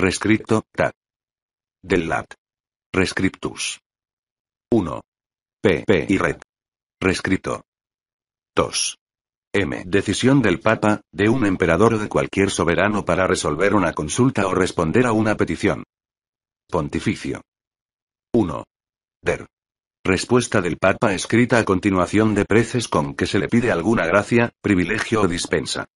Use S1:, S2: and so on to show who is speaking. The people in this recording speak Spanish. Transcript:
S1: Rescripto, tat. Del lat. Rescriptus. 1. PP y red. Rescripto. 2. M. Decisión del Papa, de un emperador o de cualquier soberano para resolver una consulta o responder a una petición. Pontificio. 1. Der. Respuesta del Papa escrita a continuación de preces con que se le pide alguna gracia,
S2: privilegio o dispensa.